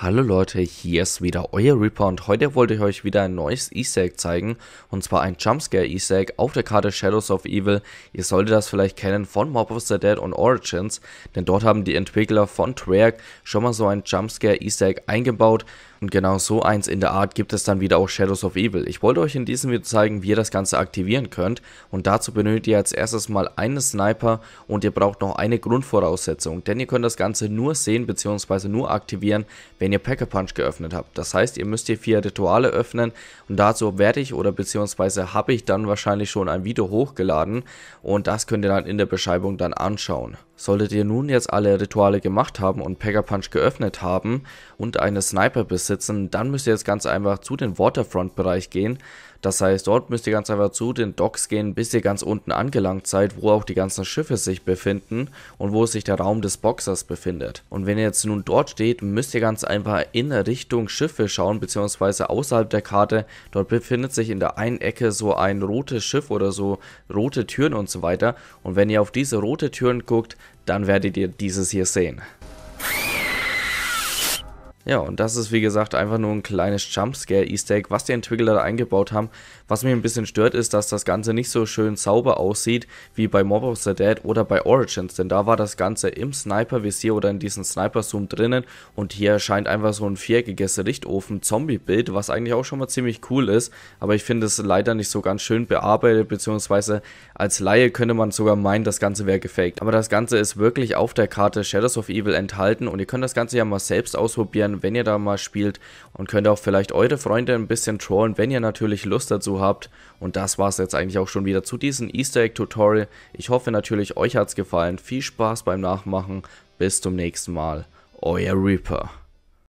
Hallo Leute, hier ist wieder euer Reaper und heute wollte ich euch wieder ein neues Easter Egg zeigen und zwar ein Jumpscare Easter Egg auf der Karte Shadows of Evil. Ihr solltet das vielleicht kennen von Mob of the Dead und Origins, denn dort haben die Entwickler von Treyarch schon mal so ein Jumpscare Easter Egg eingebaut und genau so eins in der Art gibt es dann wieder auch Shadows of Evil. Ich wollte euch in diesem Video zeigen, wie ihr das Ganze aktivieren könnt und dazu benötigt ihr als erstes mal einen Sniper und ihr braucht noch eine Grundvoraussetzung, denn ihr könnt das Ganze nur sehen bzw. nur aktivieren, wenn wenn ihr Packer Punch geöffnet habt. Das heißt, ihr müsst hier vier Rituale öffnen und dazu werde ich oder beziehungsweise habe ich dann wahrscheinlich schon ein Video hochgeladen und das könnt ihr dann in der Beschreibung dann anschauen. Solltet ihr nun jetzt alle Rituale gemacht haben und Pegger Punch geöffnet haben und eine Sniper besitzen, dann müsst ihr jetzt ganz einfach zu den Waterfront-Bereich gehen. Das heißt, dort müsst ihr ganz einfach zu den Docks gehen, bis ihr ganz unten angelangt seid, wo auch die ganzen Schiffe sich befinden und wo sich der Raum des Boxers befindet. Und wenn ihr jetzt nun dort steht, müsst ihr ganz einfach in Richtung Schiffe schauen, beziehungsweise außerhalb der Karte. Dort befindet sich in der einen Ecke so ein rotes Schiff oder so rote Türen und so weiter. Und wenn ihr auf diese rote Türen guckt, dann werdet ihr dieses hier sehen. Ja, und das ist wie gesagt einfach nur ein kleines Jumpscare-Easter Egg, was die Entwickler da eingebaut haben. Was mich ein bisschen stört, ist, dass das Ganze nicht so schön sauber aussieht wie bei Mob of the Dead oder bei Origins, denn da war das Ganze im Sniper-Visier oder in diesem Sniper-Zoom drinnen und hier erscheint einfach so ein viereckiges Richtofen-Zombie-Bild, was eigentlich auch schon mal ziemlich cool ist, aber ich finde es leider nicht so ganz schön bearbeitet, beziehungsweise als Laie könnte man sogar meinen, das Ganze wäre gefaked. Aber das Ganze ist wirklich auf der Karte Shadows of Evil enthalten und ihr könnt das Ganze ja mal selbst ausprobieren, wenn ihr da mal spielt und könnt auch vielleicht eure Freunde ein bisschen trollen, wenn ihr natürlich Lust dazu habt. Und das war es jetzt eigentlich auch schon wieder zu diesem Easter Egg Tutorial. Ich hoffe natürlich, euch hat es gefallen. Viel Spaß beim Nachmachen. Bis zum nächsten Mal. Euer Reaper.